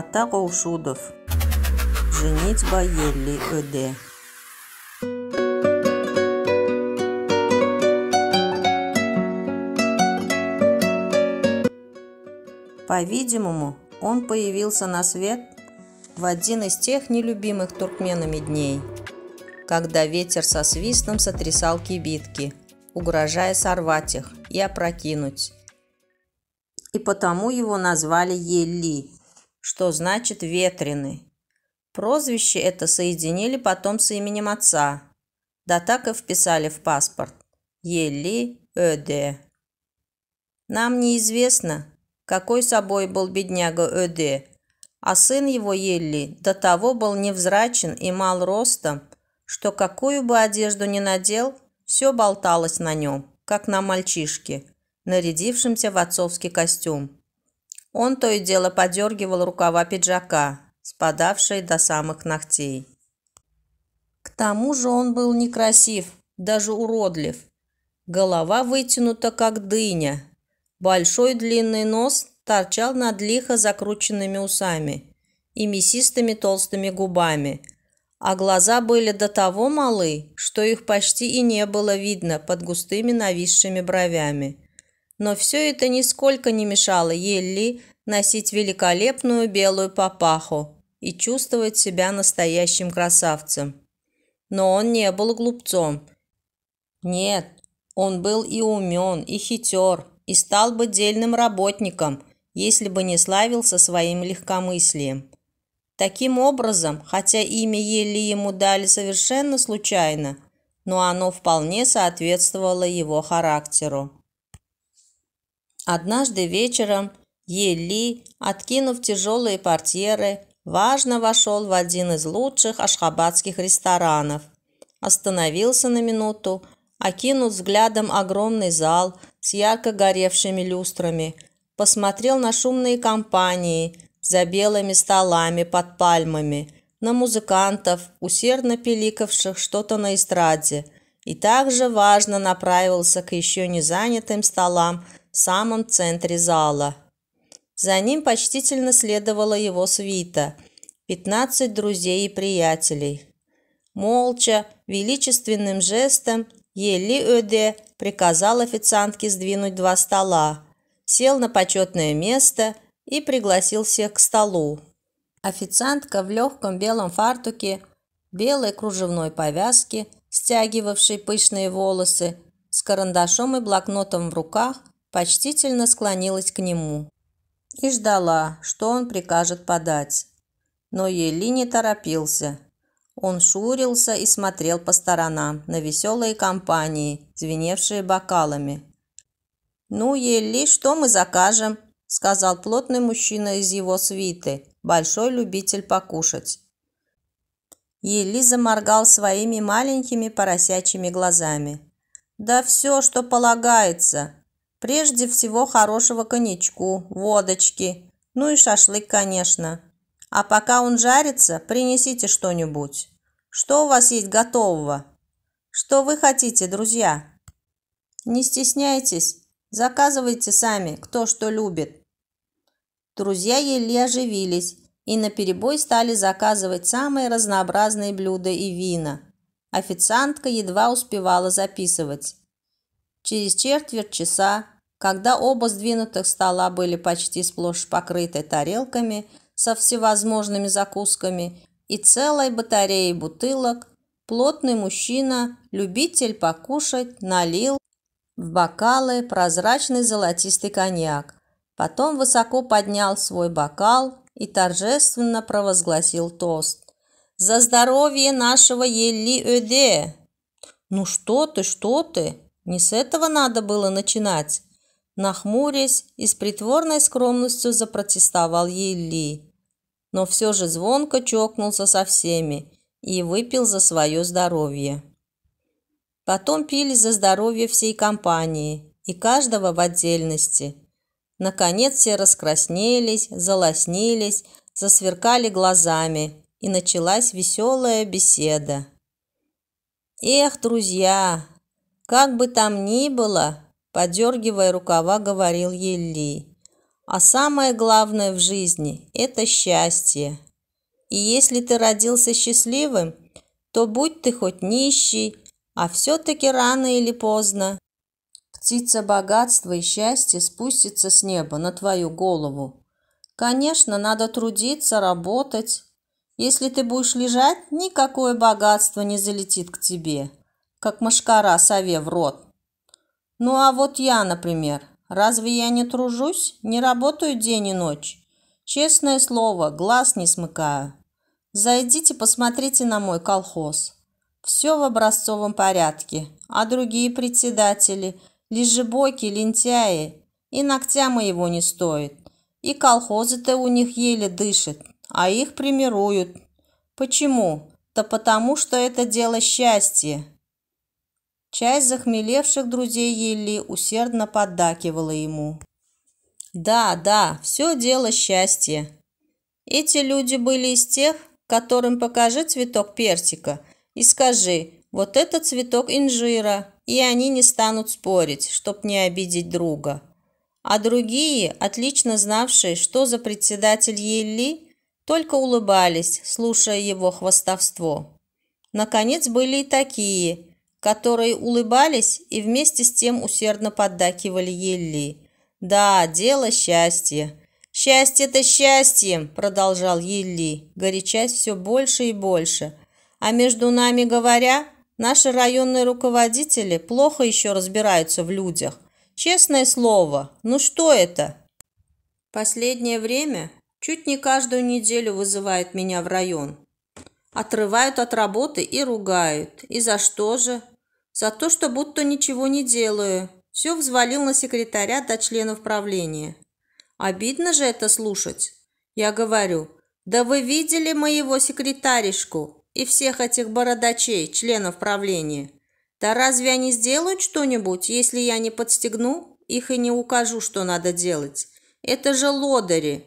ата Каушудов. Женитьба Елли Өде. По-видимому, он появился на свет в один из тех нелюбимых туркменами дней, когда ветер со свистом сотрясал кибитки, угрожая сорвать их и опрокинуть. И потому его назвали Ели, что значит «ветреный». Прозвище это соединили потом с именем отца, да так и вписали в паспорт «Ели Эде». Нам неизвестно, какой собой был бедняга Эде, а сын его Елли до того был невзрачен и мал ростом, что какую бы одежду ни надел, все болталось на нем, как на мальчишке, нарядившемся в отцовский костюм. Он то и дело подергивал рукава пиджака, спадавшие до самых ногтей. К тому же он был некрасив, даже уродлив. Голова вытянута, как дыня. Большой длинный нос торчал над лихо закрученными усами и мясистыми толстыми губами, а глаза были до того малы, что их почти и не было видно под густыми нависшими бровями но все это нисколько не мешало Елли носить великолепную белую папаху и чувствовать себя настоящим красавцем. Но он не был глупцом. Нет, он был и умен, и хитер, и стал бы дельным работником, если бы не славился своим легкомыслием. Таким образом, хотя имя Ели ему дали совершенно случайно, но оно вполне соответствовало его характеру. Однажды вечером Ели, откинув тяжелые портьеры, важно вошел в один из лучших ашхабадских ресторанов. Остановился на минуту, окинув взглядом огромный зал с ярко горевшими люстрами, посмотрел на шумные компании за белыми столами под пальмами, на музыкантов, усердно пиликавших что-то на эстраде, и также важно направился к еще не занятым столам – в самом центре зала. За ним почтительно следовала его свита – 15 друзей и приятелей. Молча, величественным жестом Ели Öde приказал официантке сдвинуть два стола, сел на почетное место и пригласил всех к столу. Официантка в легком белом фартуке, белой кружевной повязке, стягивавшей пышные волосы, с карандашом и блокнотом в руках, почтительно склонилась к нему и ждала, что он прикажет подать. Но Ели не торопился. Он шурился и смотрел по сторонам на веселые компании, звеневшие бокалами. «Ну, Ели, что мы закажем?» – сказал плотный мужчина из его свиты, большой любитель покушать. Ели заморгал своими маленькими поросячьими глазами. «Да все, что полагается!» Прежде всего хорошего коньячку, водочки, ну и шашлык, конечно. А пока он жарится, принесите что-нибудь. Что у вас есть готового? Что вы хотите, друзья? Не стесняйтесь, заказывайте сами, кто что любит. Друзья еле оживились и наперебой стали заказывать самые разнообразные блюда и вина. Официантка едва успевала записывать. Через четверть часа, когда оба сдвинутых стола были почти сплошь покрыты тарелками со всевозможными закусками и целой батареей бутылок, плотный мужчина, любитель покушать, налил в бокалы прозрачный золотистый коньяк. Потом высоко поднял свой бокал и торжественно провозгласил тост. «За здоровье нашего Ели Эде!» «Ну что ты, что ты!» Не с этого надо было начинать. Нахмурясь и с притворной скромностью запротестовал ей Ли. Но все же звонко чокнулся со всеми и выпил за свое здоровье. Потом пили за здоровье всей компании и каждого в отдельности. Наконец все раскраснелись, залоснились, засверкали глазами, и началась веселая беседа. «Эх, друзья, «Как бы там ни было», – подергивая рукава, говорил Елли. «А самое главное в жизни – это счастье. И если ты родился счастливым, то будь ты хоть нищий, а все-таки рано или поздно птица богатства и счастья спустится с неба на твою голову. Конечно, надо трудиться, работать. Если ты будешь лежать, никакое богатство не залетит к тебе как мошкара сове в рот. Ну а вот я, например, разве я не тружусь, не работаю день и ночь? Честное слово, глаз не смыкаю. Зайдите, посмотрите на мой колхоз. Все в образцовом порядке, а другие председатели – лежебоки, лентяи, и ногтя моего не стоит. И колхозы-то у них еле дышат, а их примируют. Почему? Да потому, что это дело счастья, Часть захмелевших друзей Елли усердно поддакивала ему. «Да, да, все дело счастье. Эти люди были из тех, которым покажи цветок персика и скажи, вот это цветок инжира, и они не станут спорить, чтоб не обидеть друга. А другие, отлично знавшие, что за председатель Елли, только улыбались, слушая его хвастовство. Наконец были и такие, которые улыбались и вместе с тем усердно поддакивали Елли. «Да, дело счастье. «Счастье-то счастье!» – продолжал Елли, горячась все больше и больше. «А между нами говоря, наши районные руководители плохо еще разбираются в людях. Честное слово, ну что это?» «Последнее время чуть не каждую неделю вызывает меня в район. Отрывают от работы и ругают. И за что же? За то, что будто ничего не делаю. Все взвалил на секретаря до членов правления. Обидно же это слушать. Я говорю, да вы видели моего секретаришку и всех этих бородачей, членов правления? Да разве они сделают что-нибудь, если я не подстегну их и не укажу, что надо делать? Это же лодыри.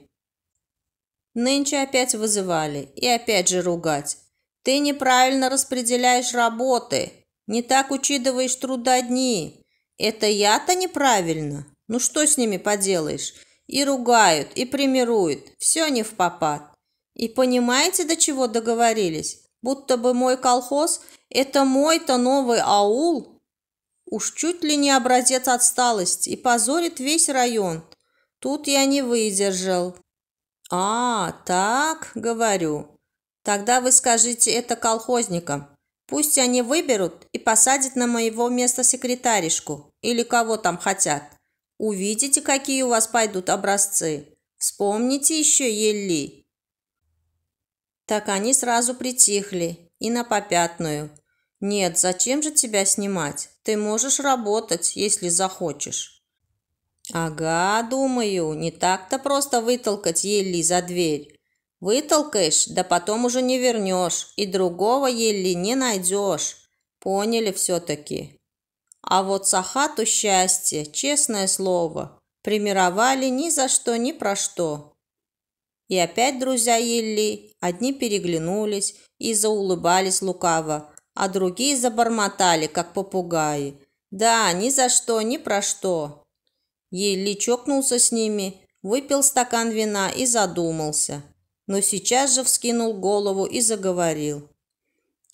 Нынче опять вызывали и опять же ругать. Ты неправильно распределяешь работы, не так учитываешь трудодни. Это я-то неправильно. Ну что с ними поделаешь? И ругают, и примируют. Все не в попад. И понимаете, до чего договорились? Будто бы мой колхоз – это мой-то новый аул. Уж чуть ли не образец отсталости и позорит весь район. Тут я не выдержал. А, так, говорю. Тогда вы скажите это колхозникам. Пусть они выберут и посадят на моего места секретаришку или кого там хотят. Увидите, какие у вас пойдут образцы. Вспомните еще Елли. Так они сразу притихли и на попятную. Нет, зачем же тебя снимать? Ты можешь работать, если захочешь. Ага, думаю, не так-то просто вытолкать Елли за дверь. Вытолкаешь, да потом уже не вернешь, и другого еле не найдешь. Поняли все-таки. А вот Сахату счастье, честное слово, примировали ни за что, ни про что. И опять друзья Елли, одни переглянулись и заулыбались лукаво, а другие забормотали, как попугаи. Да, ни за что, ни про что. Елли чокнулся с ними, выпил стакан вина и задумался – но сейчас же вскинул голову и заговорил.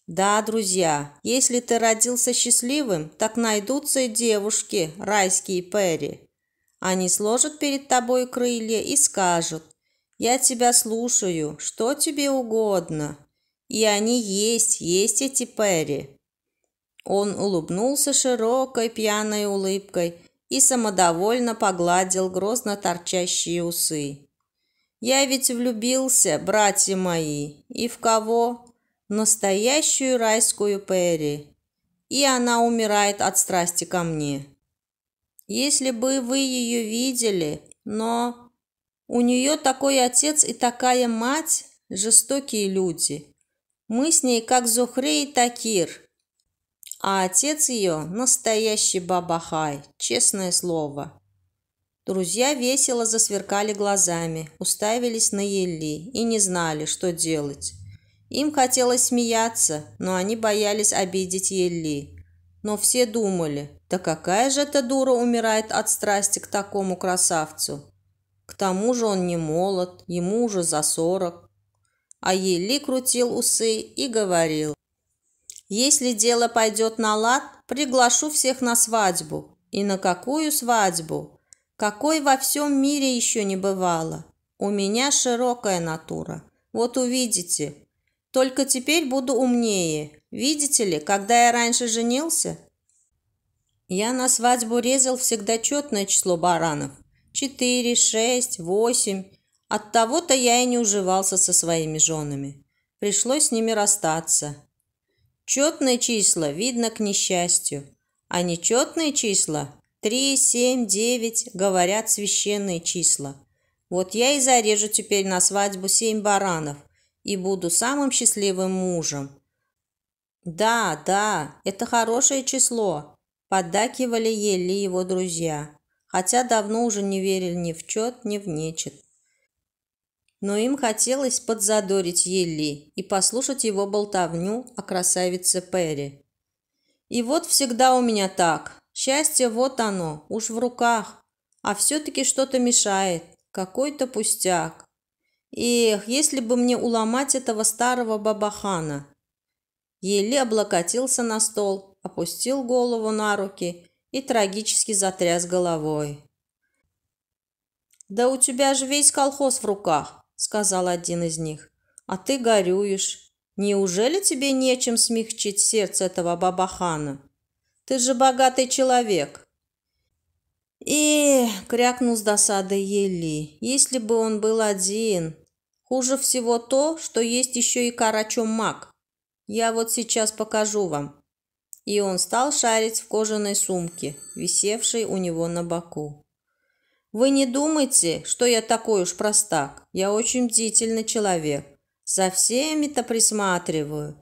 Да, друзья, если ты родился счастливым, так найдутся и девушки, райские Перри. Они сложат перед тобой крылья и скажут, «Я тебя слушаю, что тебе угодно». И они есть, есть эти Перри. Он улыбнулся широкой пьяной улыбкой и самодовольно погладил грозно торчащие усы. Я ведь влюбился, братья мои, и в кого? Настоящую райскую Перри. И она умирает от страсти ко мне. Если бы вы ее видели, но... У нее такой отец и такая мать, жестокие люди. Мы с ней как Зухре и Такир. А отец ее настоящий бабахай, честное слово. Друзья весело засверкали глазами, уставились на Елли и не знали, что делать. Им хотелось смеяться, но они боялись обидеть Елли. Но все думали, да какая же эта дура умирает от страсти к такому красавцу? К тому же он не молод, ему уже за сорок. А Ели крутил усы и говорил, «Если дело пойдет на лад, приглашу всех на свадьбу». «И на какую свадьбу? какой во всем мире еще не бывало. У меня широкая натура. Вот увидите. Только теперь буду умнее. Видите ли, когда я раньше женился, я на свадьбу резал всегда четное число баранов. Четыре, шесть, восемь. От того то я и не уживался со своими женами. Пришлось с ними расстаться. Четные числа видно к несчастью, а нечетные числа Три, семь, девять, говорят священные числа. Вот я и зарежу теперь на свадьбу семь баранов и буду самым счастливым мужем. Да, да, это хорошее число, поддакивали Елли его друзья, хотя давно уже не верили ни в чет, ни в нечет. Но им хотелось подзадорить Елли и послушать его болтовню о красавице Перри. «И вот всегда у меня так. Счастье вот оно, уж в руках, а все-таки что-то мешает, какой-то пустяк. Эх, если бы мне уломать этого старого бабахана. Еле облокотился на стол, опустил голову на руки и трагически затряс головой. «Да у тебя же весь колхоз в руках», — сказал один из них. «А ты горюешь. Неужели тебе нечем смягчить сердце этого бабахана?» Ты же богатый человек. И крякнул с досадой Ели. Если бы он был один. Хуже всего то, что есть еще и карачом маг. Я вот сейчас покажу вам. И он стал шарить в кожаной сумке, висевшей у него на боку. Вы не думайте, что я такой уж простак. Я очень бдительный человек. За всеми-то присматриваю.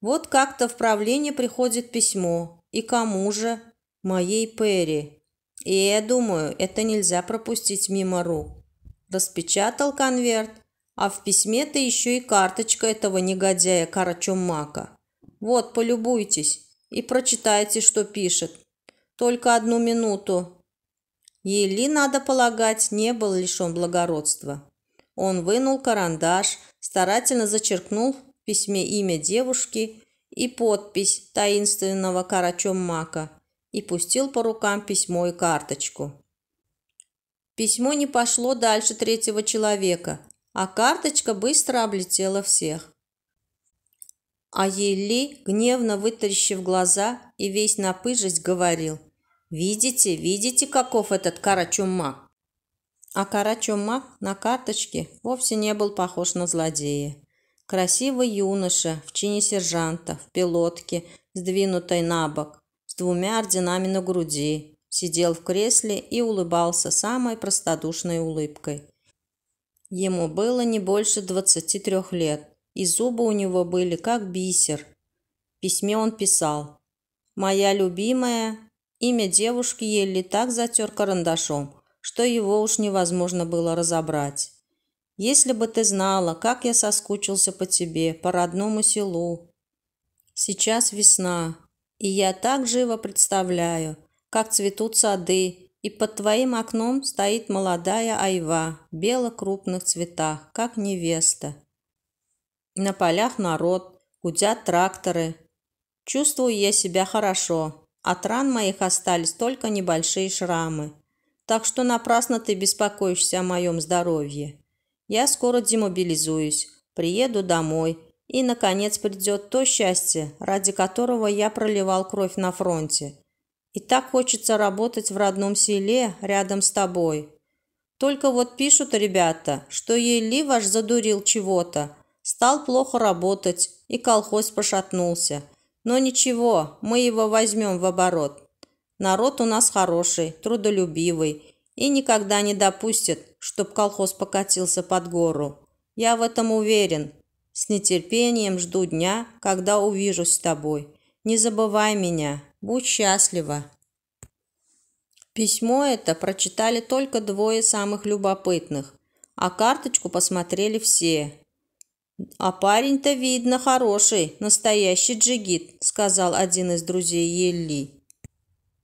Вот как-то в правление приходит письмо, и кому же? Моей Перри. И я думаю, это нельзя пропустить мимо рук. Распечатал конверт, а в письме-то еще и карточка этого негодяя Карачумака. Вот, полюбуйтесь и прочитайте, что пишет. Только одну минуту. Ели, надо полагать, не был лишен благородства. Он вынул карандаш, старательно зачеркнул в письме имя девушки и подпись таинственного карачомака и пустил по рукам письмо и карточку. Письмо не пошло дальше третьего человека, а карточка быстро облетела всех. А Ели, гневно вытаращив глаза и весь напыжесть, говорил, «Видите, видите, каков этот карачумак!» А карачумак на карточке вовсе не был похож на злодея. Красивый юноша в чине сержанта, в пилотке, сдвинутой на бок, с двумя орденами на груди, сидел в кресле и улыбался самой простодушной улыбкой. Ему было не больше 23 лет, и зубы у него были как бисер. В письме он писал «Моя любимая...» Имя девушки еле так затер карандашом, что его уж невозможно было разобрать. Если бы ты знала, как я соскучился по тебе, по родному селу. Сейчас весна, и я так живо представляю, как цветут сады, и под твоим окном стоит молодая айва в бело-крупных цветах, как невеста. На полях народ, гудят тракторы. Чувствую я себя хорошо. От ран моих остались только небольшие шрамы. Так что напрасно ты беспокоишься о моем здоровье. Я скоро демобилизуюсь, приеду домой, и, наконец, придет то счастье, ради которого я проливал кровь на фронте. И так хочется работать в родном селе рядом с тобой. Только вот пишут ребята, что Ели ваш задурил чего-то, стал плохо работать, и колхоз пошатнулся. Но ничего, мы его возьмем в оборот. Народ у нас хороший, трудолюбивый, и никогда не допустит, чтоб колхоз покатился под гору. Я в этом уверен. С нетерпением жду дня, когда увижусь с тобой. Не забывай меня. Будь счастлива. Письмо это прочитали только двое самых любопытных, а карточку посмотрели все. «А парень-то, видно, хороший, настоящий джигит», – сказал один из друзей Елли.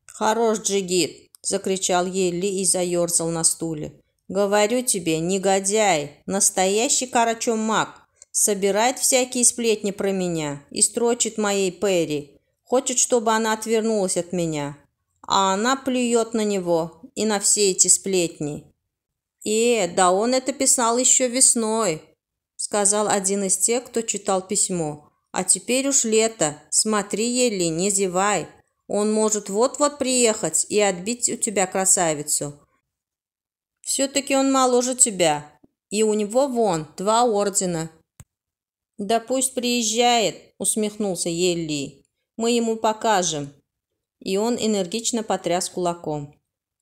«Хорош джигит», – закричал Елли и заерзал на стуле. Говорю тебе, негодяй, настоящий маг, собирает всякие сплетни про меня и строчит моей Перри. Хочет, чтобы она отвернулась от меня. А она плюет на него и на все эти сплетни. «Э, да он это писал еще весной», – сказал один из тех, кто читал письмо. «А теперь уж лето. Смотри, Елли, не зевай. Он может вот-вот приехать и отбить у тебя красавицу. Все-таки он моложе тебя. И у него вон два ордена. Да пусть приезжает, усмехнулся Елли. Мы ему покажем. И он энергично потряс кулаком.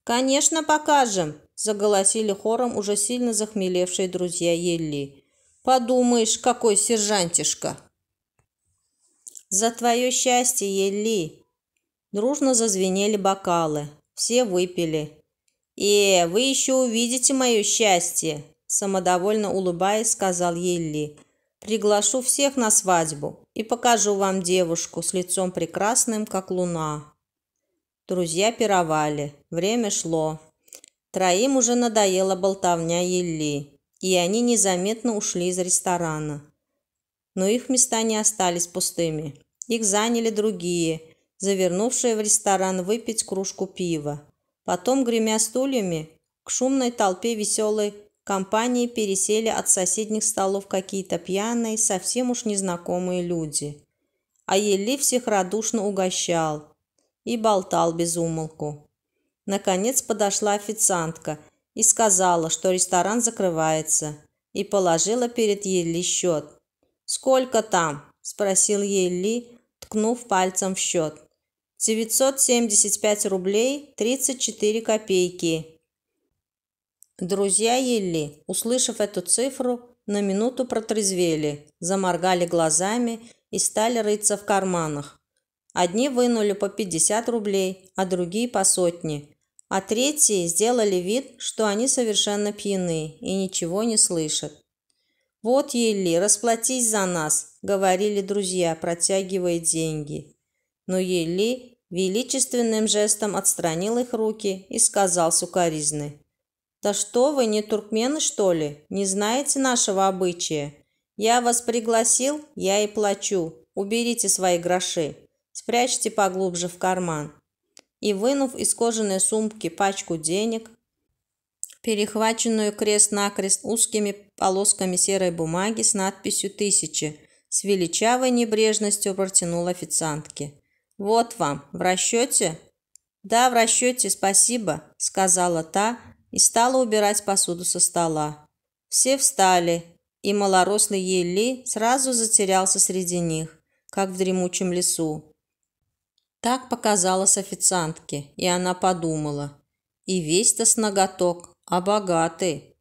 Конечно, покажем, заголосили хором уже сильно захмелевшие друзья Елли. Подумаешь, какой сержантишка. За твое счастье, Елли, Дружно зазвенели бокалы. Все выпили. «Э, вы еще увидите мое счастье!» Самодовольно улыбаясь, сказал ей Ли. «Приглашу всех на свадьбу и покажу вам девушку с лицом прекрасным, как луна». Друзья пировали. Время шло. Троим уже надоела болтовня Елли, и они незаметно ушли из ресторана. Но их места не остались пустыми. Их заняли другие, завернувшие в ресторан выпить кружку пива. Потом, гремя стульями, к шумной толпе веселой компании пересели от соседних столов какие-то пьяные, совсем уж незнакомые люди. А Ели всех радушно угощал и болтал без умолку. Наконец подошла официантка и сказала, что ресторан закрывается, и положила перед Ели счет. «Сколько там?» – спросил Ели, ткнув пальцем в счет. 975 рублей 34 копейки. Друзья Елли, услышав эту цифру, на минуту протрезвели, заморгали глазами и стали рыться в карманах. Одни вынули по 50 рублей, а другие по сотни, А третьи сделали вид, что они совершенно пьяны и ничего не слышат. «Вот, Елли, расплатись за нас», – говорили друзья, протягивая деньги. Но Елли Величественным жестом отстранил их руки и сказал сукоризны. «Да что вы, не туркмены, что ли? Не знаете нашего обычая? Я вас пригласил, я и плачу. Уберите свои гроши. Спрячьте поглубже в карман». И, вынув из кожаной сумки пачку денег, перехваченную крест-накрест узкими полосками серой бумаги с надписью «Тысячи», с величавой небрежностью протянул официантке. «Вот вам, в расчете?» «Да, в расчете, спасибо», – сказала та и стала убирать посуду со стола. Все встали, и малорослый Ели сразу затерялся среди них, как в дремучем лесу. Так показалось официантке, и она подумала. И весь-то с ноготок, а богатый.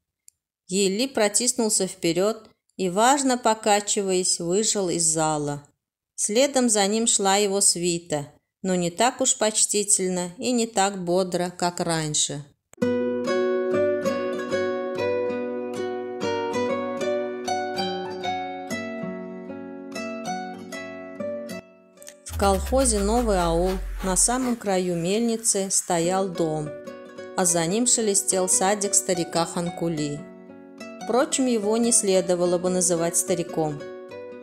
Ели протиснулся вперед и, важно покачиваясь, вышел из зала. Следом за ним шла его свита, но не так уж почтительно и не так бодро, как раньше. В колхозе «Новый аул» на самом краю мельницы стоял дом, а за ним шелестел садик старика Ханкули. Впрочем, его не следовало бы называть стариком –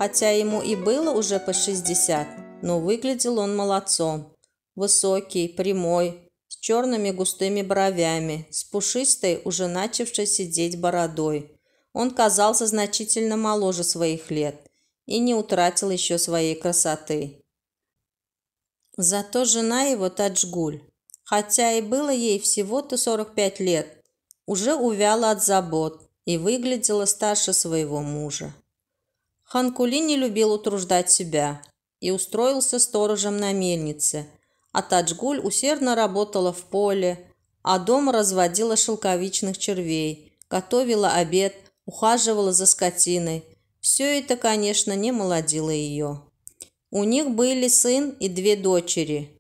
хотя ему и было уже по 60, но выглядел он молодцом. Высокий, прямой, с черными густыми бровями, с пушистой, уже начавшей сидеть бородой. Он казался значительно моложе своих лет и не утратил еще своей красоты. Зато жена его Таджгуль, хотя и было ей всего-то 45 лет, уже увяла от забот и выглядела старше своего мужа. Ханкули не любил утруждать себя и устроился сторожем на мельнице, а Таджгуль усердно работала в поле, а дома разводила шелковичных червей, готовила обед, ухаживала за скотиной. Все это, конечно, не молодило ее. У них были сын и две дочери.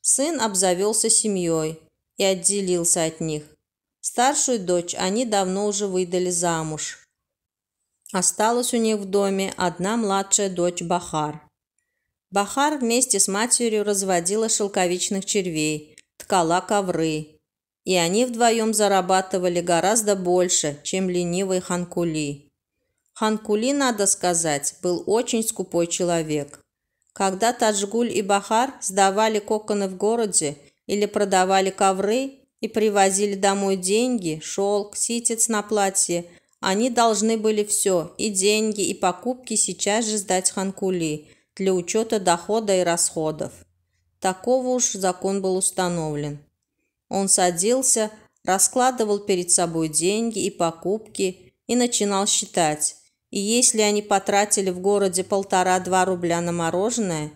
Сын обзавелся семьей и отделился от них. Старшую дочь они давно уже выдали замуж. Осталась у них в доме одна младшая дочь Бахар. Бахар вместе с матерью разводила шелковичных червей, ткала ковры. И они вдвоем зарабатывали гораздо больше, чем ленивый Ханкули. Ханкули, надо сказать, был очень скупой человек. Когда Таджгуль и Бахар сдавали коконы в городе или продавали ковры и привозили домой деньги, шелк, ситец на платье – они должны были все, и деньги, и покупки сейчас же сдать Ханкули для учета дохода и расходов. Такого уж закон был установлен. Он садился, раскладывал перед собой деньги и покупки и начинал считать. И если они потратили в городе полтора-два рубля на мороженое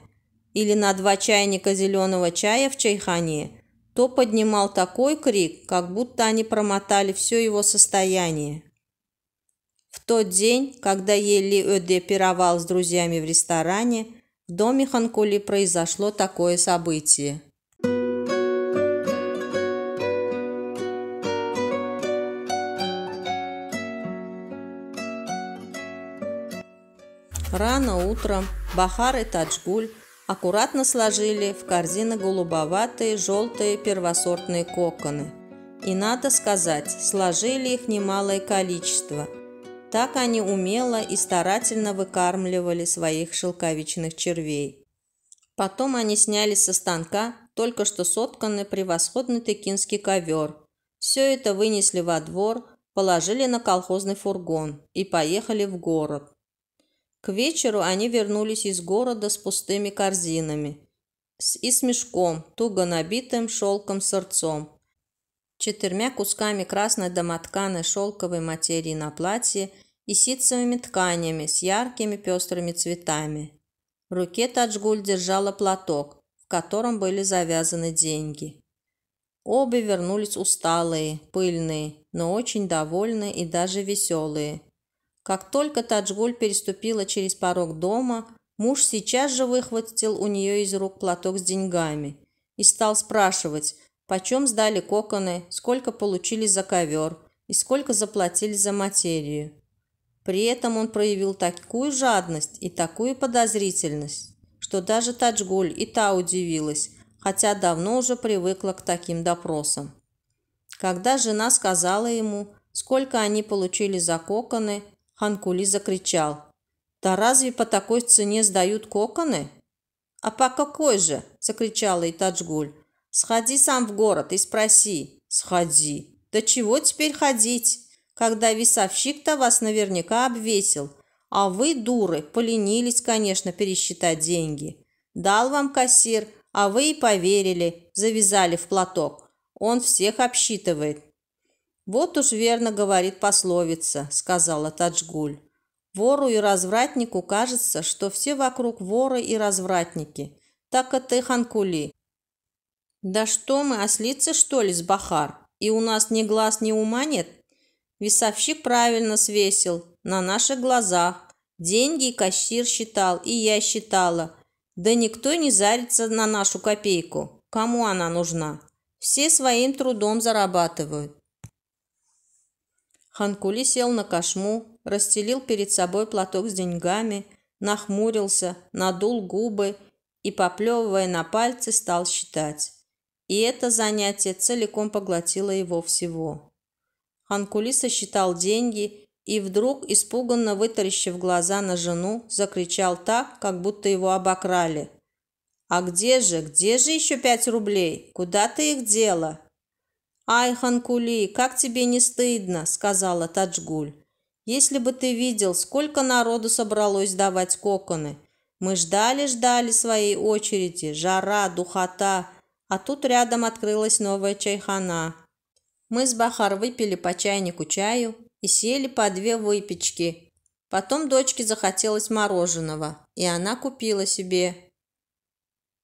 или на два чайника зеленого чая в чайхане, то поднимал такой крик, как будто они промотали все его состояние. В тот день, когда Ели Эде пировал с друзьями в ресторане, в доме Ханкули произошло такое событие. Рано утром Бахар и Таджгуль аккуратно сложили в корзины голубоватые желтые первосортные коконы. И надо сказать, сложили их немалое количество – так они умело и старательно выкармливали своих шелковичных червей. Потом они сняли со станка только что сотканный превосходный тыкинский ковер. Все это вынесли во двор, положили на колхозный фургон и поехали в город. К вечеру они вернулись из города с пустыми корзинами и с мешком, туго набитым шелком сырцом – четырьмя кусками красной домотканой шелковой материи на платье и ситцевыми тканями с яркими пестрыми цветами. В руке Таджгуль держала платок, в котором были завязаны деньги. Обе вернулись усталые, пыльные, но очень довольные и даже веселые. Как только Таджгуль переступила через порог дома, муж сейчас же выхватил у нее из рук платок с деньгами и стал спрашивать, Почем сдали коконы, сколько получили за ковер и сколько заплатили за материю. При этом он проявил такую жадность и такую подозрительность, что даже Таджгуль и та удивилась, хотя давно уже привыкла к таким допросам. Когда жена сказала ему, сколько они получили за коконы, Ханкули закричал. «Да разве по такой цене сдают коконы?» «А по какой же?» – закричала и Таджгуль. Сходи сам в город и спроси. Сходи. Да чего теперь ходить, когда весовщик-то вас наверняка обвесил. А вы, дуры, поленились, конечно, пересчитать деньги. Дал вам кассир, а вы и поверили, завязали в платок. Он всех обсчитывает. «Вот уж верно говорит пословица», — сказала Таджгуль. «Вору и развратнику кажется, что все вокруг воры и развратники. Так это и ханкули. «Да что мы, ослицы, а что ли, с Бахар? И у нас ни глаз, ни ума нет?» Весовщик правильно свесил, на наших глазах. Деньги кассир считал, и я считала. Да никто не зарится на нашу копейку. Кому она нужна? Все своим трудом зарабатывают. Ханкули сел на кошму, расстелил перед собой платок с деньгами, нахмурился, надул губы и, поплевывая на пальцы, стал считать и это занятие целиком поглотило его всего. Ханкулиса считал деньги и вдруг, испуганно вытаращив глаза на жену, закричал так, как будто его обокрали. «А где же, где же еще пять рублей? Куда ты их дела?» «Ай, Ханкули, как тебе не стыдно?» – сказала Таджгуль. «Если бы ты видел, сколько народу собралось давать коконы. Мы ждали-ждали своей очереди, жара, духота, а тут рядом открылась новая чайхана. Мы с Бахар выпили по чайнику чаю и съели по две выпечки. Потом дочке захотелось мороженого, и она купила себе.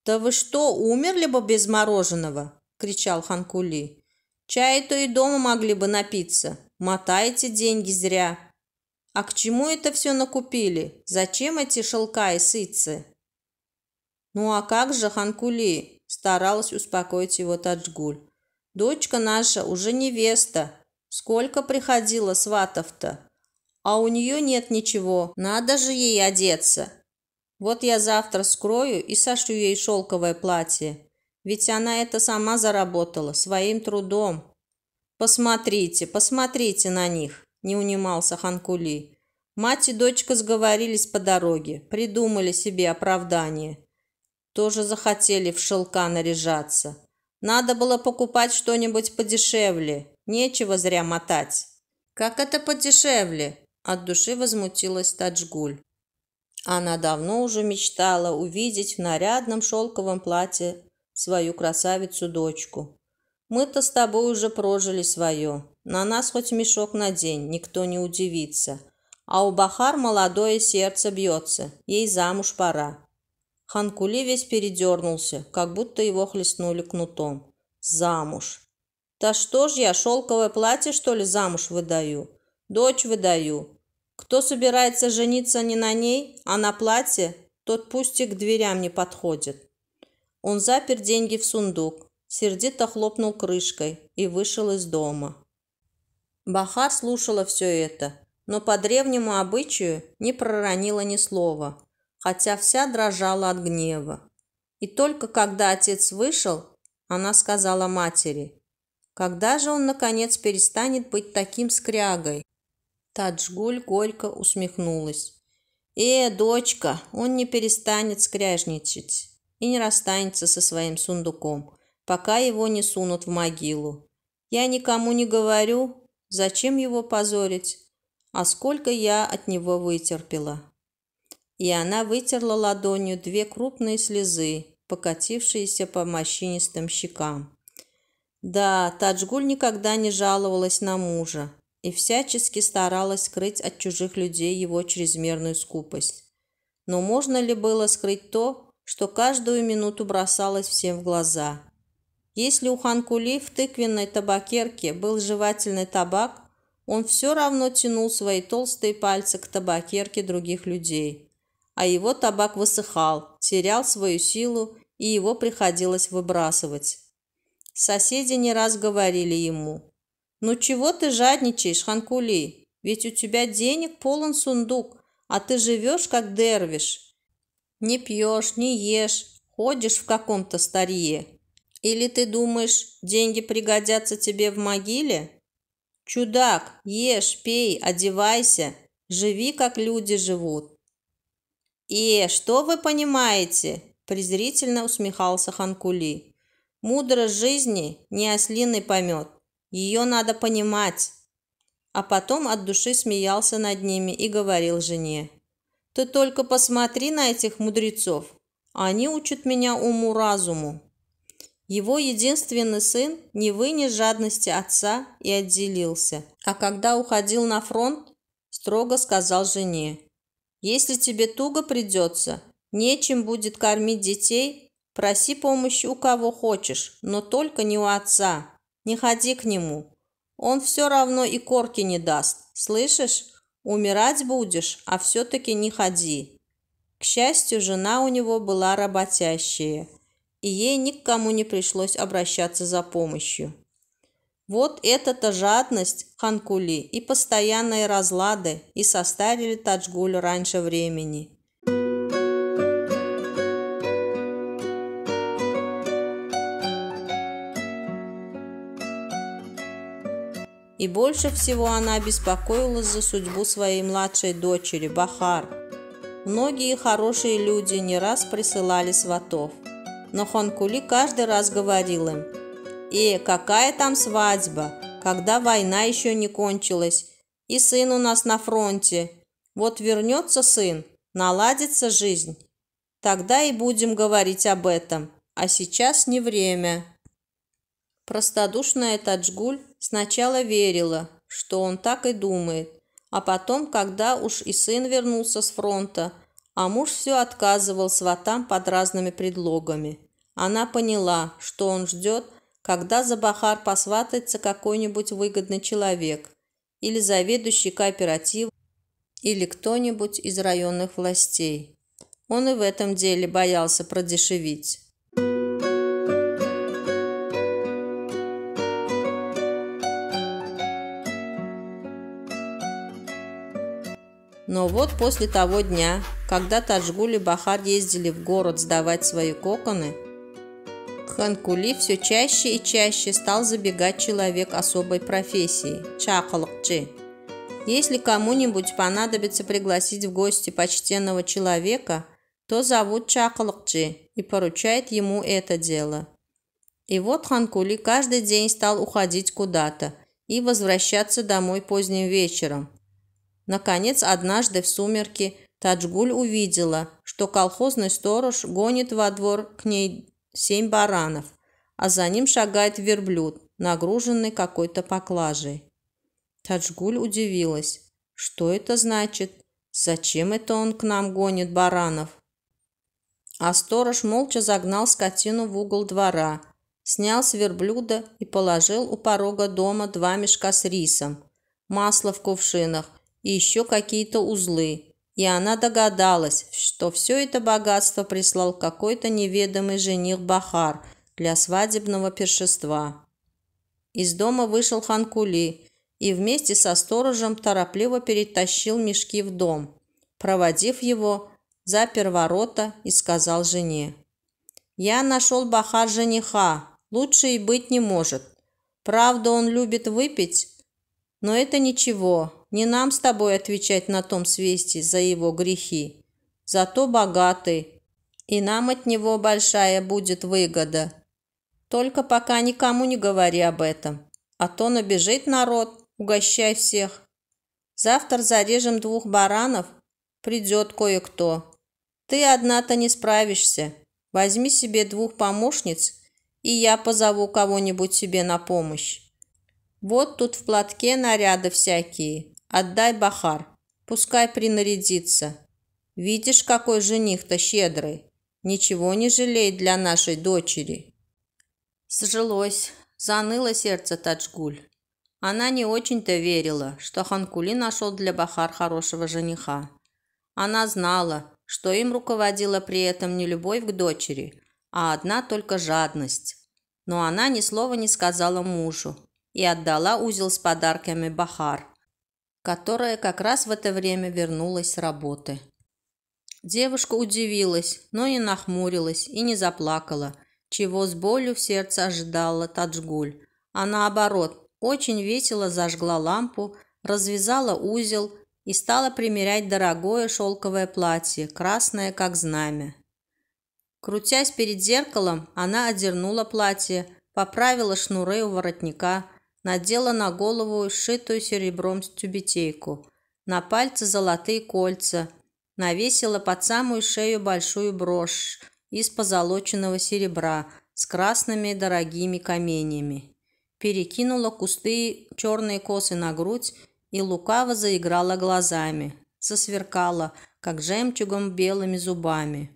«Да вы что, умерли бы без мороженого?» – кричал Ханкули. «Чай-то и дома могли бы напиться. Мотаете деньги зря». «А к чему это все накупили? Зачем эти шелка и сыцы?» «Ну а как же, Ханкули? старалась успокоить его Таджгуль. «Дочка наша уже невеста. Сколько приходило сватов-то? А у нее нет ничего, надо же ей одеться. Вот я завтра скрою и сошью ей шелковое платье. Ведь она это сама заработала, своим трудом». «Посмотрите, посмотрите на них», – не унимался Ханкули. Мать и дочка сговорились по дороге, придумали себе оправдание – тоже захотели в шелка наряжаться. Надо было покупать что-нибудь подешевле. Нечего зря мотать. Как это подешевле? От души возмутилась Таджгуль. Она давно уже мечтала увидеть в нарядном шелковом платье свою красавицу-дочку. Мы-то с тобой уже прожили свое. На нас хоть мешок на день, никто не удивится. А у Бахар молодое сердце бьется, ей замуж пора. Ханкули весь передернулся, как будто его хлестнули кнутом. «Замуж!» «Да что ж я, шелковое платье, что ли, замуж выдаю? Дочь выдаю. Кто собирается жениться не на ней, а на платье, тот пусть и к дверям не подходит». Он запер деньги в сундук, сердито хлопнул крышкой и вышел из дома. Бахар слушала все это, но по древнему обычаю не проронила ни слова хотя вся дрожала от гнева. И только когда отец вышел, она сказала матери, «Когда же он, наконец, перестанет быть таким скрягой?» Таджгуль горько усмехнулась. «Э, дочка, он не перестанет скряжничать и не расстанется со своим сундуком, пока его не сунут в могилу. Я никому не говорю, зачем его позорить, а сколько я от него вытерпела и она вытерла ладонью две крупные слезы, покатившиеся по морщинистым щекам. Да, Таджгуль никогда не жаловалась на мужа и всячески старалась скрыть от чужих людей его чрезмерную скупость. Но можно ли было скрыть то, что каждую минуту бросалось всем в глаза? Если у Ханкули в тыквенной табакерке был жевательный табак, он все равно тянул свои толстые пальцы к табакерке других людей – а его табак высыхал, терял свою силу, и его приходилось выбрасывать. Соседи не раз говорили ему, «Ну чего ты жадничаешь, Ханкули? Ведь у тебя денег полон сундук, а ты живешь как дервиш. Не пьешь, не ешь, ходишь в каком-то старье. Или ты думаешь, деньги пригодятся тебе в могиле? Чудак, ешь, пей, одевайся, живи, как люди живут. И что вы понимаете?» – презрительно усмехался Ханкули. «Мудрость жизни не ослиный помет. Ее надо понимать». А потом от души смеялся над ними и говорил жене. «Ты только посмотри на этих мудрецов. Они учат меня уму-разуму». Его единственный сын не вынес жадности отца и отделился. А когда уходил на фронт, строго сказал жене – если тебе туго придется, нечем будет кормить детей, проси помощи у кого хочешь, но только не у отца. Не ходи к нему. Он все равно и корки не даст. Слышишь? Умирать будешь, а все-таки не ходи. К счастью, жена у него была работящая, и ей никому не пришлось обращаться за помощью. Вот эта-то жадность Ханкули и постоянные разлады и состарили Таджгуль раньше времени. И больше всего она беспокоилась за судьбу своей младшей дочери Бахар. Многие хорошие люди не раз присылали сватов. Но Ханкули каждый раз говорил им – и какая там свадьба, когда война еще не кончилась. И сын у нас на фронте. Вот вернется сын, наладится жизнь. Тогда и будем говорить об этом. А сейчас не время. Простодушная Таджгуль сначала верила, что он так и думает. А потом, когда уж и сын вернулся с фронта, а муж все отказывал сватам под разными предлогами. Она поняла, что он ждет, когда за Бахар посватается какой-нибудь выгодный человек или заведующий кооператив или кто-нибудь из районных властей. Он и в этом деле боялся продешевить. Но вот после того дня, когда Таджгуль и Бахар ездили в город сдавать свои коконы, Конкули все чаще и чаще стал забегать человек особой профессии – чакалкчи. Если кому-нибудь понадобится пригласить в гости почтенного человека, то зовут чакалкчи и поручает ему это дело. И вот Ханкули каждый день стал уходить куда-то и возвращаться домой поздним вечером. Наконец, однажды в сумерки Таджгуль увидела, что колхозный сторож гонит во двор к ней семь баранов, а за ним шагает верблюд, нагруженный какой-то поклажей. Таджгуль удивилась. Что это значит? Зачем это он к нам гонит баранов? А сторож молча загнал скотину в угол двора, снял с верблюда и положил у порога дома два мешка с рисом, масло в кувшинах и еще какие-то узлы, и она догадалась, что все это богатство прислал какой-то неведомый жених Бахар для свадебного пиршества. Из дома вышел Ханкули и вместе со сторожем торопливо перетащил мешки в дом. Проводив его, запер ворота и сказал жене. «Я нашел Бахар жениха, лучше и быть не может. Правда, он любит выпить, но это ничего, не нам с тобой отвечать на том свете за его грехи. Зато богатый, и нам от него большая будет выгода. Только пока никому не говори об этом, а то набежит народ, угощай всех. Завтра зарежем двух баранов, придет кое-кто. Ты одна-то не справишься. Возьми себе двух помощниц, и я позову кого-нибудь себе на помощь. Вот тут в платке наряды всякие. Отдай Бахар, пускай принарядится. Видишь, какой жених-то щедрый. Ничего не жалеет для нашей дочери». Сжилось, заныло сердце Таджгуль. Она не очень-то верила, что Ханкули нашел для Бахар хорошего жениха. Она знала, что им руководила при этом не любовь к дочери, а одна только жадность. Но она ни слова не сказала мужу и отдала узел с подарками Бахар которая как раз в это время вернулась с работы. Девушка удивилась, но не нахмурилась и не заплакала, чего с болью в сердце ожидала Таджгуль, а наоборот, очень весело зажгла лампу, развязала узел и стала примерять дорогое шелковое платье, красное как знамя. Крутясь перед зеркалом, она одернула платье, поправила шнуры у воротника – надела на голову сшитую серебром тюбетейку, на пальцы золотые кольца, навесила под самую шею большую брошь из позолоченного серебра с красными дорогими каменями. Перекинула кусты черные косы на грудь и лукаво заиграла глазами, засверкала, как жемчугом белыми зубами.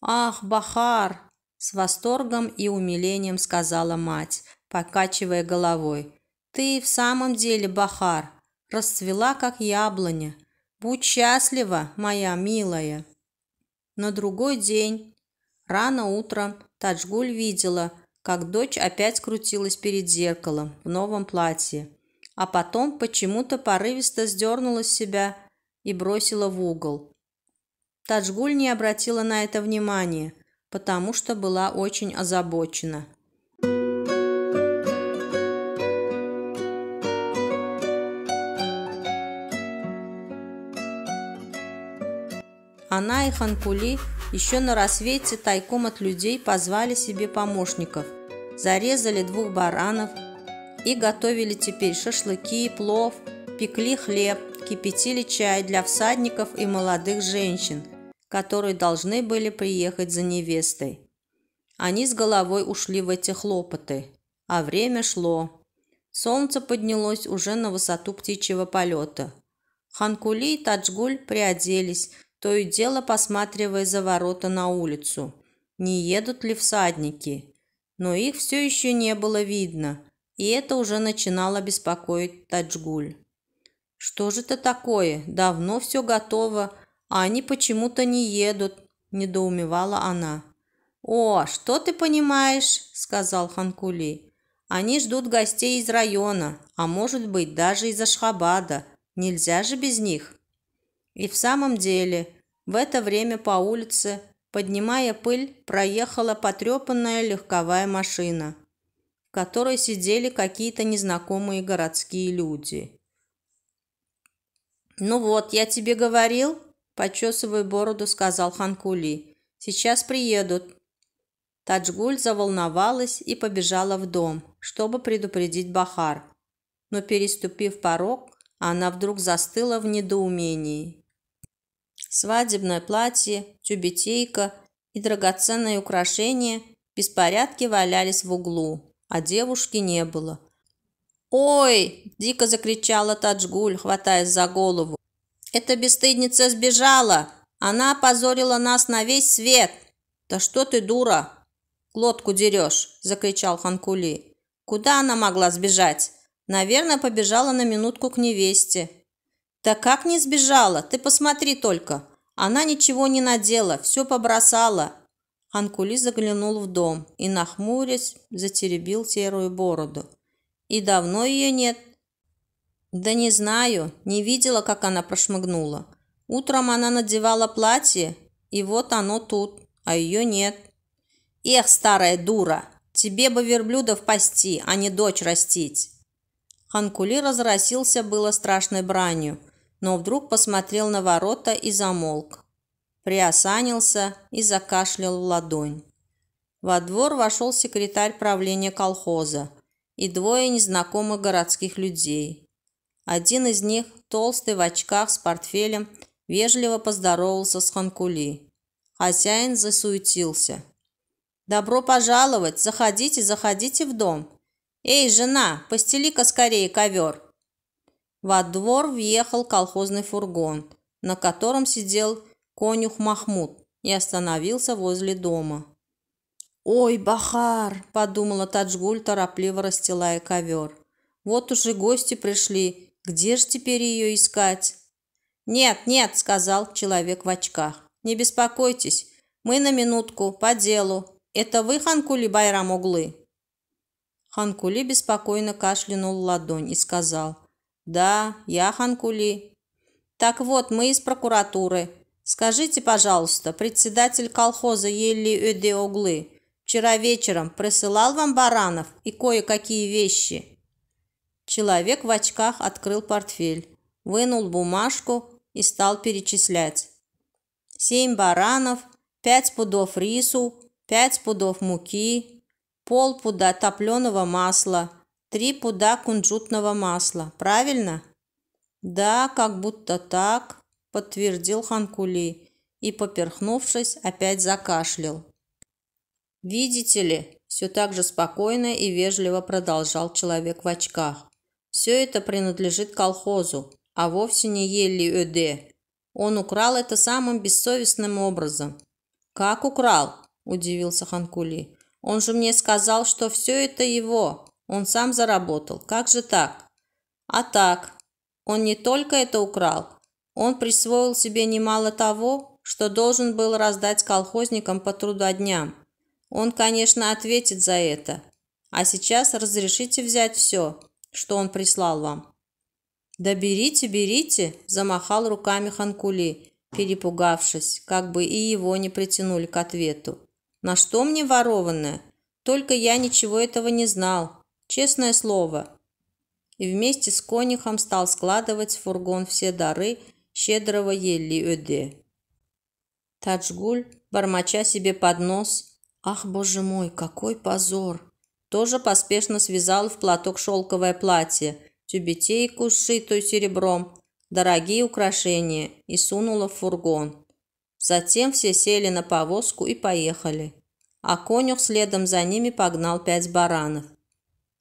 «Ах, Бахар!» – с восторгом и умилением сказала мать – покачивая головой. «Ты в самом деле, Бахар, расцвела, как яблоня. Будь счастлива, моя милая!» На другой день, рано утром, Таджгуль видела, как дочь опять крутилась перед зеркалом в новом платье, а потом почему-то порывисто сдернула с себя и бросила в угол. Таджгуль не обратила на это внимания, потому что была очень озабочена. она и Ханкули еще на рассвете тайком от людей позвали себе помощников, зарезали двух баранов и готовили теперь шашлыки, плов, пекли хлеб, кипятили чай для всадников и молодых женщин, которые должны были приехать за невестой. Они с головой ушли в эти хлопоты, а время шло. Солнце поднялось уже на высоту птичьего полета. Ханкули и Таджгуль приоделись – то и дело посматривая за ворота на улицу, не едут ли всадники. Но их все еще не было видно, и это уже начинало беспокоить Таджгуль. «Что же это такое? Давно все готово, а они почему-то не едут», – недоумевала она. «О, что ты понимаешь?» – сказал Ханкули. «Они ждут гостей из района, а может быть даже из Ашхабада. Нельзя же без них». И в самом деле, в это время по улице, поднимая пыль, проехала потрепанная легковая машина, в которой сидели какие-то незнакомые городские люди. «Ну вот, я тебе говорил», – почесывая бороду, сказал Ханкули. «Сейчас приедут». Таджгуль заволновалась и побежала в дом, чтобы предупредить Бахар. Но переступив порог, она вдруг застыла в недоумении свадебное платье, тюбетейка и драгоценные украшения беспорядки валялись в углу, а девушки не было. «Ой!» – дико закричала Таджгуль, хватаясь за голову. «Эта бесстыдница сбежала! Она опозорила нас на весь свет!» «Да что ты, дура!» лодку дерешь!» – закричал Ханкули. «Куда она могла сбежать?» «Наверное, побежала на минутку к невесте. «Да как не сбежала? Ты посмотри только! Она ничего не надела, все побросала!» Анкули заглянул в дом и, нахмурясь, затеребил серую бороду. «И давно ее нет?» «Да не знаю, не видела, как она прошмыгнула. Утром она надевала платье, и вот оно тут, а ее нет». «Эх, старая дура! Тебе бы верблюдов пасти, а не дочь растить!» Ханкули разразился было страшной бранью, но вдруг посмотрел на ворота и замолк. Приосанился и закашлял в ладонь. Во двор вошел секретарь правления колхоза и двое незнакомых городских людей. Один из них, толстый в очках с портфелем, вежливо поздоровался с Ханкули. Хозяин засуетился. «Добро пожаловать! Заходите, заходите в дом! Эй, жена, постели-ка скорее ковер!» Во двор въехал колхозный фургон, на котором сидел конюх Махмуд и остановился возле дома. «Ой, Бахар!» – подумала Таджгуль, торопливо расстилая ковер. «Вот уже гости пришли. Где же теперь ее искать?» «Нет, нет!» – сказал человек в очках. «Не беспокойтесь. Мы на минутку, по делу. Это вы, Ханкули Байрам Углы?» Ханкули беспокойно кашлянул ладонь и сказал – да, я Ханкули. Так вот, мы из прокуратуры. Скажите, пожалуйста, председатель колхоза Елли Эде Углы вчера вечером присылал вам баранов и кое-какие вещи? Человек в очках открыл портфель, вынул бумажку и стал перечислять. Семь баранов, пять пудов рису, пять пудов муки, пол пуда топленого масла – Три пуда кунжутного масла, правильно? Да, как будто так, подтвердил Ханкули и, поперхнувшись, опять закашлял. Видите ли, все так же спокойно и вежливо продолжал человек в очках. Все это принадлежит колхозу, а вовсе не Елли Эде. Он украл это самым бессовестным образом. Как украл? удивился Ханкули. Он же мне сказал, что все это его. Он сам заработал. Как же так? А так, он не только это украл, он присвоил себе немало того, что должен был раздать колхозникам по трудодням. Он, конечно, ответит за это. А сейчас разрешите взять все, что он прислал вам. «Да берите, берите!» – замахал руками Ханкули, перепугавшись, как бы и его не притянули к ответу. «На что мне ворованное? Только я ничего этого не знал. Честное слово. И вместе с конюхом стал складывать в фургон все дары щедрого Елли-Эде. Таджгуль, бормоча себе под нос, «Ах, боже мой, какой позор!» тоже поспешно связал в платок шелковое платье, тюбетейку, сшитую серебром, дорогие украшения и сунула в фургон. Затем все сели на повозку и поехали. А конюх следом за ними погнал пять баранов.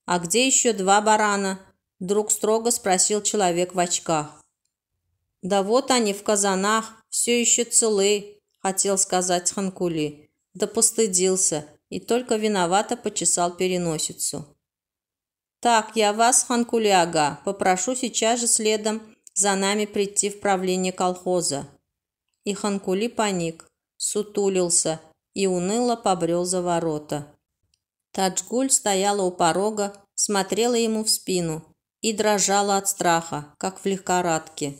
«А где еще два барана?» – вдруг строго спросил человек в очках. «Да вот они в казанах, все еще целы», – хотел сказать Ханкули. Да постыдился и только виновато почесал переносицу. «Так, я вас, Ханкулиага, попрошу сейчас же следом за нами прийти в правление колхоза». И Ханкули паник, сутулился и уныло побрел за ворота. Таджгуль стояла у порога, смотрела ему в спину и дрожала от страха, как в лихорадке.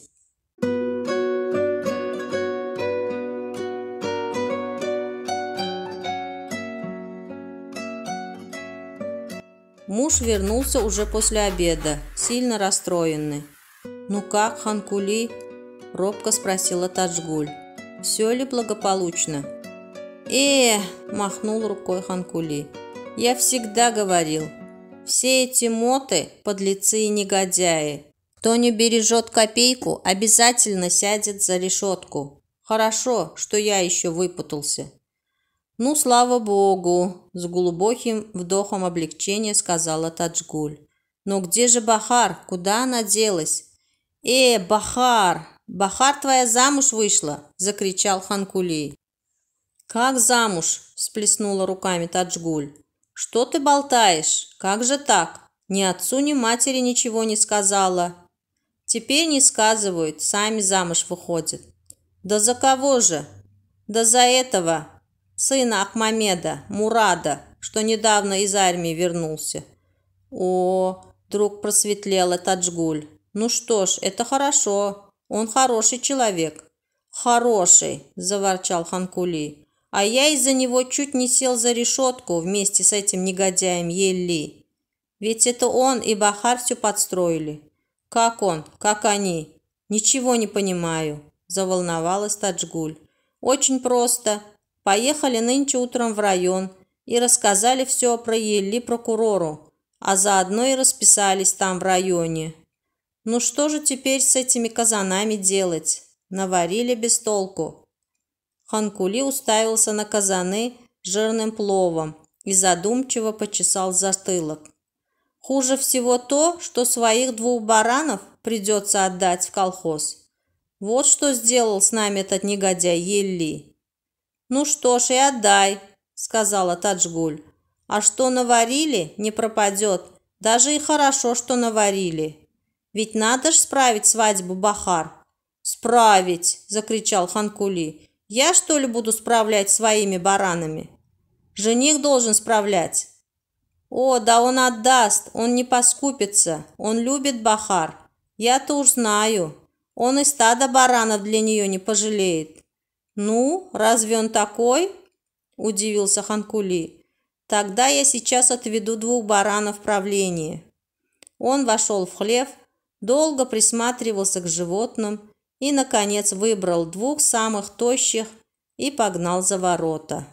Муж вернулся уже после обеда, сильно расстроенный. «Ну как, Ханкули?» – робко спросила Таджгуль. «Все ли благополучно?» «Э!» – махнул рукой Ханкули. Я всегда говорил, все эти моты – подлецы и негодяи. Кто не бережет копейку, обязательно сядет за решетку. Хорошо, что я еще выпутался. Ну, слава богу, с глубоким вдохом облегчения сказала Таджгуль. Но где же Бахар? Куда она делась? Э, Бахар! Бахар твоя замуж вышла! закричал Ханкулей. Как замуж? всплеснула руками Таджгуль. «Что ты болтаешь? Как же так? Ни отцу, ни матери ничего не сказала». «Теперь не сказывают, сами замуж выходят». «Да за кого же?» «Да за этого, сына Ахмамеда, Мурада, что недавно из армии вернулся». «О, друг просветлел этот Таджгуль. Ну что ж, это хорошо. Он хороший человек». «Хороший», – заворчал Ханкули а я из-за него чуть не сел за решетку вместе с этим негодяем Елли. Ведь это он и Бахар все подстроили. Как он, как они? Ничего не понимаю, заволновалась Таджгуль. Очень просто. Поехали нынче утром в район и рассказали все про Елли прокурору, а заодно и расписались там в районе. Ну что же теперь с этими казанами делать? Наварили без толку. Ханкули уставился на казаны с жирным пловом и задумчиво почесал затылок. Хуже всего то, что своих двух баранов придется отдать в колхоз. Вот что сделал с нами этот негодяй Елли. «Ну что ж, и отдай», — сказала Таджгуль. «А что наварили, не пропадет. Даже и хорошо, что наварили. Ведь надо ж справить свадьбу Бахар». «Справить!» — закричал Ханкули. Я, что ли, буду справлять своими баранами? Жених должен справлять. О, да он отдаст, он не поскупится, он любит Бахар. Я-то уж знаю, он и стада баранов для нее не пожалеет. Ну, разве он такой? Удивился Ханкули. Тогда я сейчас отведу двух баранов в правление. Он вошел в хлев, долго присматривался к животным, и, наконец, выбрал двух самых тощих и погнал за ворота.